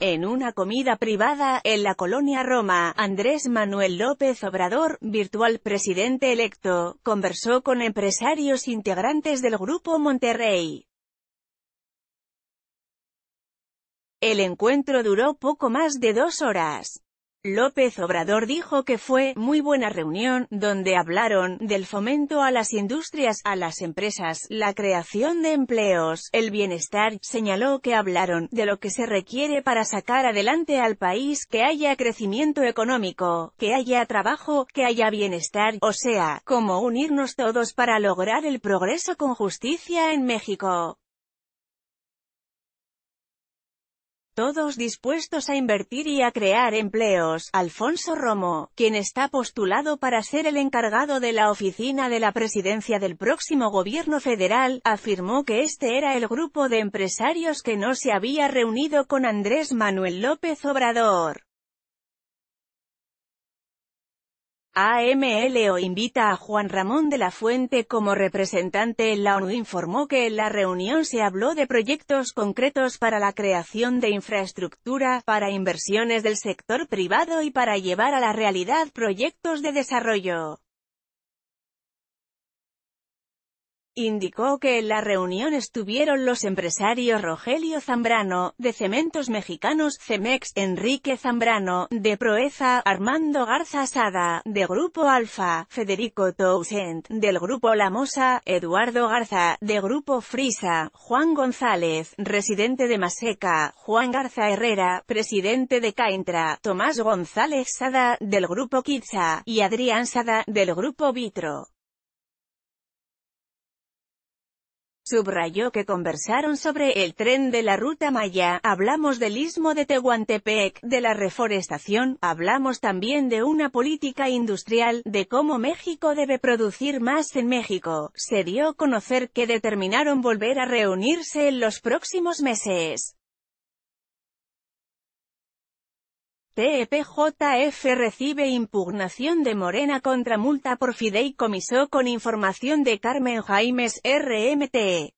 En una comida privada, en la colonia Roma, Andrés Manuel López Obrador, virtual presidente electo, conversó con empresarios integrantes del Grupo Monterrey. El encuentro duró poco más de dos horas. López Obrador dijo que fue muy buena reunión, donde hablaron del fomento a las industrias, a las empresas, la creación de empleos, el bienestar, señaló que hablaron de lo que se requiere para sacar adelante al país, que haya crecimiento económico, que haya trabajo, que haya bienestar, o sea, como unirnos todos para lograr el progreso con justicia en México. todos dispuestos a invertir y a crear empleos. Alfonso Romo, quien está postulado para ser el encargado de la oficina de la presidencia del próximo gobierno federal, afirmó que este era el grupo de empresarios que no se había reunido con Andrés Manuel López Obrador. AMLO invita a Juan Ramón de la Fuente como representante en la ONU informó que en la reunión se habló de proyectos concretos para la creación de infraestructura, para inversiones del sector privado y para llevar a la realidad proyectos de desarrollo. Indicó que en la reunión estuvieron los empresarios Rogelio Zambrano, de Cementos Mexicanos, Cemex, Enrique Zambrano, de Proeza, Armando Garza Sada, de Grupo Alfa, Federico Tousent, del Grupo La Mosa, Eduardo Garza, de Grupo Frisa, Juan González, residente de Maseca, Juan Garza Herrera, presidente de Caintra, Tomás González Sada, del Grupo Kitsa, y Adrián Sada, del Grupo Vitro. Subrayó que conversaron sobre el tren de la ruta Maya, hablamos del istmo de Tehuantepec, de la reforestación, hablamos también de una política industrial, de cómo México debe producir más en México. Se dio a conocer que determinaron volver a reunirse en los próximos meses. TEPJF recibe impugnación de Morena contra multa por fideicomiso con información de Carmen Jaimes RMTE.